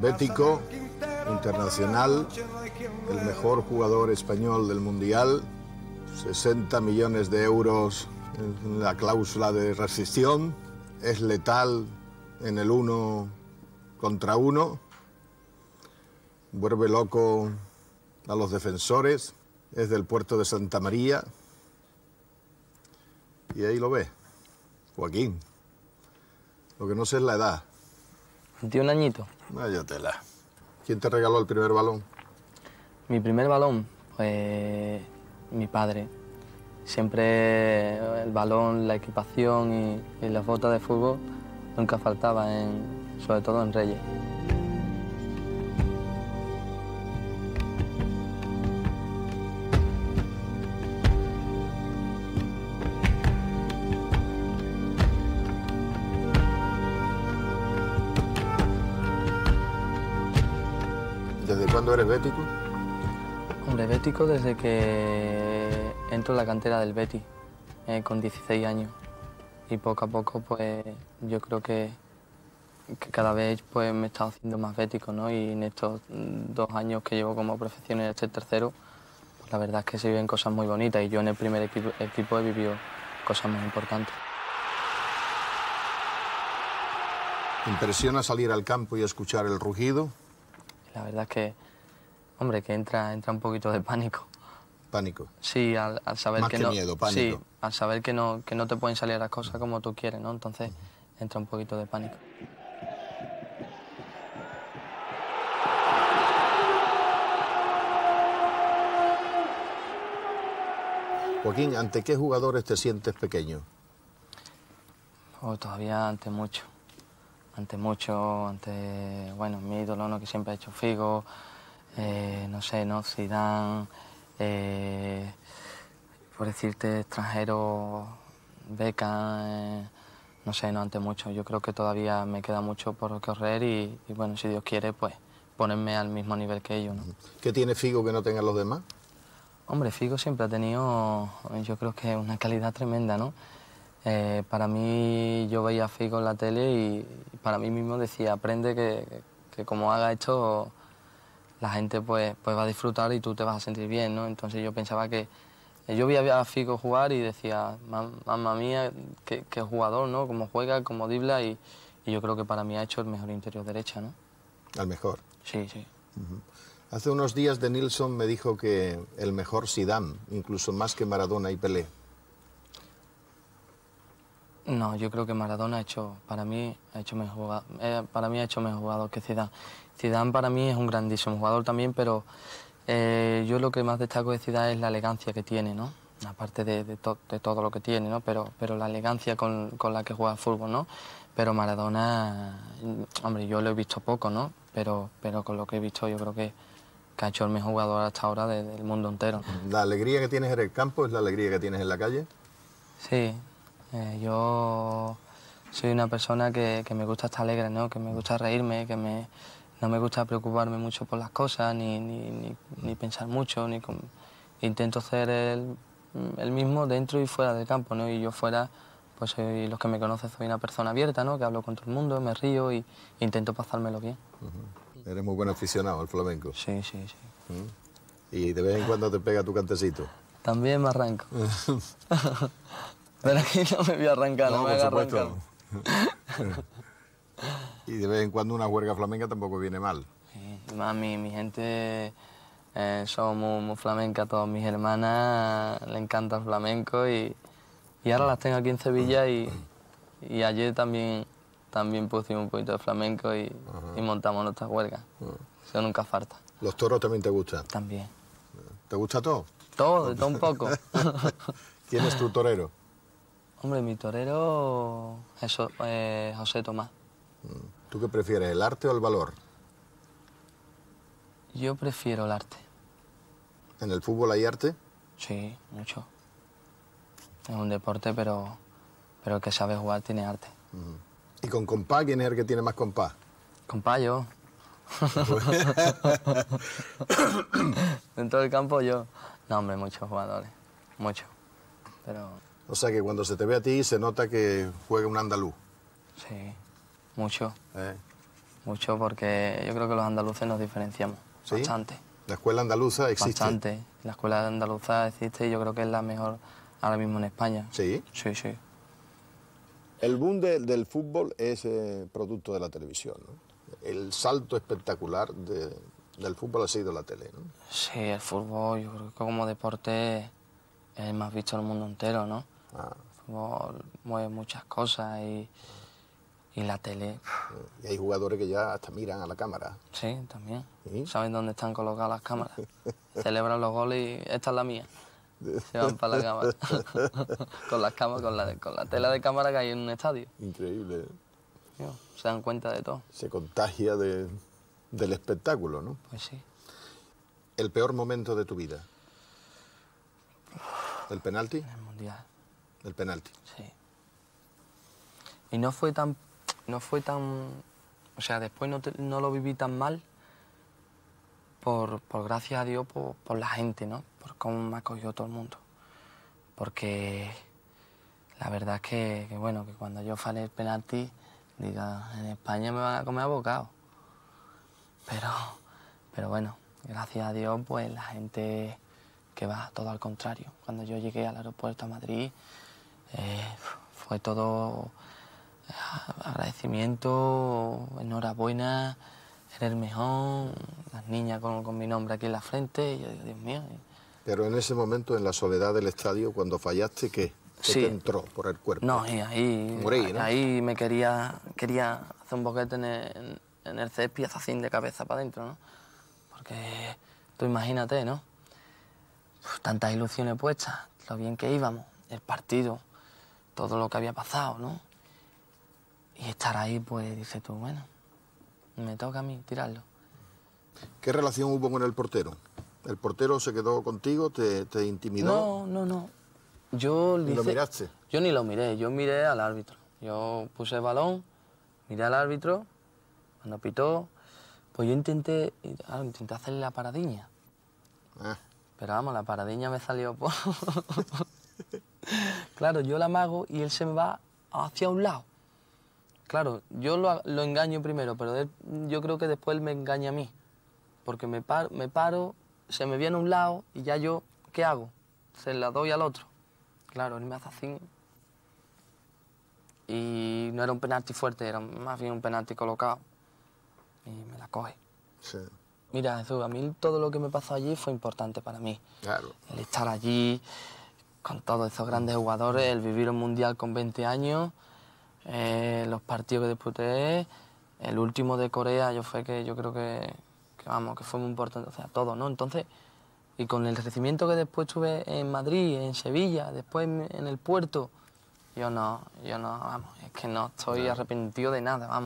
Bético, internacional, el mejor jugador español del Mundial, 60 millones de euros en la cláusula de rescisión, es letal en el uno contra uno, vuelve loco a los defensores, es del puerto de Santa María y ahí lo ve, Joaquín. Lo que no sé es la edad. un añito. Vaya ah, ¿Quién te regaló el primer balón? Mi primer balón, pues mi padre. Siempre el balón, la equipación y, las botas de fútbol nunca faltaban, sobre todo en Reyes. ¿Desde cuándo eres bético? Hombre, bético desde que entro en la cantera del Betty, eh, con 16 años. Y poco a poco, pues, yo creo que, que cada vez pues, me he estado haciendo más bético, ¿no? Y en estos dos años que llevo como profesión en este tercero, pues, la verdad es que se viven cosas muy bonitas y yo en el primer equipo, equipo he vivido cosas muy importantes. ¿Impresiona salir al campo y escuchar el rugido? la verdad es que, hombre, que entra, entra un poquito de pánico. Pánico. Sí, al, saber que, no. al saber que no, que no te pueden salir las cosas como tú quieres, ¿no? Entonces entra un poquito de pánico. Joaquín, ¿ante qué jugadores te sientes pequeño? o oh, todavía ante mucho ante mucho, ante, bueno, mi ídolo, ¿no? que siempre ha hecho Figo, eh, no sé, ¿no? Zidane, eh, por decirte, extranjero, Beca, eh, no sé, no ante mucho. Yo creo que todavía me queda mucho por correr y, bueno, si Dios quiere, pues ponerme al mismo nivel que ellos. ¿no? ¿Qué tiene Figo que no tengan los demás? Hombre, Figo siempre ha tenido, yo creo que una calidad tremenda, ¿no? Eh, para mí yo veía a Fico en la tele y para mí mismo decía, aprende que, que, como haga esto la gente pues, pues va a disfrutar y tú te vas a sentir bien, ¿no? Entonces yo pensaba que... Eh, yo veía a Fico jugar y decía, mamá mía, qué, jugador, ¿no? Cómo juega, cómo dibla y, yo creo que para mí ha hecho el mejor interior derecha, ¿no? ¿Al mejor? Sí, sí. Hace unos días de Nilsson me dijo que el mejor Zidane, incluso más que Maradona y Pelé. No, yo creo que Maradona ha hecho, para mí, ha hecho mejor jugador, eh, para mí ha hecho mejor jugador que Zidane. Zidane para mí es un grandísimo jugador también, pero eh, yo lo que más destaco de Zidane es la elegancia que tiene, ¿no? Aparte de, todo lo que tiene, ¿no? Pero, pero la elegancia con, la que juega el fútbol, ¿no? Pero Maradona, hombre, yo lo he visto poco, ¿no? Pero, pero con lo que he visto yo creo que, ha hecho el mejor jugador hasta ahora del mundo entero. ¿La alegría que tienes en el campo es la alegría que tienes en la calle? Sí, eh, yo soy una persona que, me gusta estar alegre, que me gusta reírme, que no me gusta preocuparme mucho por las cosas, ni, pensar mucho, ni intento ser el, mismo dentro y fuera del campo. ¿no? Y yo fuera, pues los que me conocen, soy una persona abierta, ¿no? que hablo con todo el mundo, me río y intento pasármelo bien. Eres muy buen aficionado al flamenco. Sí, sí, sí. ¿Y de vez en cuando te pega tu cantecito? También me arranco. Pero aquí no me voy a arrancar, no, no me voy y de vez en cuando una huelga flamenca tampoco viene mal. Sí, mi, gente eh, somos muy, flamencas, flamenca, todas mis hermanas le encanta el flamenco y, ahora las tengo aquí en Sevilla y, ayer también, también pusimos un poquito de flamenco y, montamos nuestras huelgas. Eso nunca falta. ¿Los toros también te gustan? También. ¿Te gusta todo? Todo, todo un poco. ¿Quién es tu torero? Hombre, mi torero es eh, José Tomás. Mm. ¿Tú qué prefieres, el arte o el valor? Yo prefiero el arte. ¿En el fútbol hay arte? Sí, mucho. Es un deporte, pero, pero el que sabe jugar tiene arte. Mm. ¿Y con compás quién es el que tiene más compás? Compás yo. Dentro del campo yo. No, hombre, muchos jugadores. Muchos. Pero o sea que cuando se te ve a ti se nota que juega un andaluz. Sí, mucho. ¿Eh? Mucho porque yo creo que los andaluces nos diferenciamos bastante. ¿La escuela andaluza existe? Bastante. La escuela andaluza existe y yo creo que es la mejor ahora mismo en España. ¿Sí? Sí, sí. El boom del fútbol es eh, producto de la televisión, ¿no? El salto espectacular del fútbol ha sido la tele, ¿no? Sí, el fútbol yo creo que como deporte es el más visto en el mundo entero, ¿no? Ah. Fútbol mueve muchas cosas y, la tele. Y hay jugadores que ya hasta miran a la cámara. Sí, también. Saben dónde están colocadas las cámaras. Celebran los goles y esta es la mía. Se van para la cámara. con las cámaras, con la, con la tela de cámara que hay en un estadio. Increíble. se dan cuenta de todo. Se contagia del espectáculo, ¿no? Pues sí. ¿El peor momento de tu vida? ¿El penalti? El mundial del penalti. Sí. Y no fue tan... No fue tan... O sea, después no, no lo viví tan mal por, por gracias a Dios, por, la gente, ¿no? Por cómo me acogió todo el mundo. Porque la verdad es que, bueno, que cuando yo falé el penalti, diga, en España me van a comer a bocado. Pero, pero bueno, gracias a Dios, pues la gente que va, todo al contrario. Cuando yo llegué al aeropuerto a Madrid, eh, fue todo eh, agradecimiento, enhorabuena, eres el mejor, las niñas con, mi nombre aquí en la frente, Dios mío. Pero en ese momento, en la soledad del estadio, cuando fallaste, ¿qué? ¿Qué te entró por el cuerpo? No, y ahí, ahí me quería, quería hacer un boquete en el, en el césped de cabeza para adentro, ¿no? Porque tú imagínate, ¿no? Pues tantas ilusiones puestas, lo bien que íbamos, el partido, todo lo que había pasado, ¿no? Y estar ahí, pues, dices tú, bueno, me toca a mí tirarlo. ¿Qué relación hubo con el portero? ¿El portero se quedó contigo? ¿Te, intimidó? No, no, no. Yo ¿Ni lo miraste? Yo ni lo miré, yo miré al árbitro. Yo puse el balón, miré al árbitro, cuando pitó, pues yo intenté, ah, intenté hacerle la paradiña. Ah. Pero vamos, la paradiña me salió por... Claro, yo la mago y él se me va hacia un lado. Claro, yo lo, engaño primero, pero yo creo que después él me engaña a mí. Porque me, me paro, se me viene a un lado y ya yo, ¿qué hago? Se la doy al otro. Claro, él me hace así. Y no era un penalti fuerte, era más bien un penalti colocado. Y me la coge. Sí. Mira, Jesús, a mí todo lo que me pasó allí fue importante para mí. Claro. El estar allí, con todos esos grandes jugadores, el vivir un mundial con 20 años, eh, los partidos que disputé, el último de Corea, yo fue que yo creo que, vamos, que fue muy importante, o sea, todo, ¿no? Entonces, y con el crecimiento que después tuve en Madrid, en Sevilla, después en, el puerto, yo no, yo no, vamos, es que no estoy arrepentido de nada, vamos.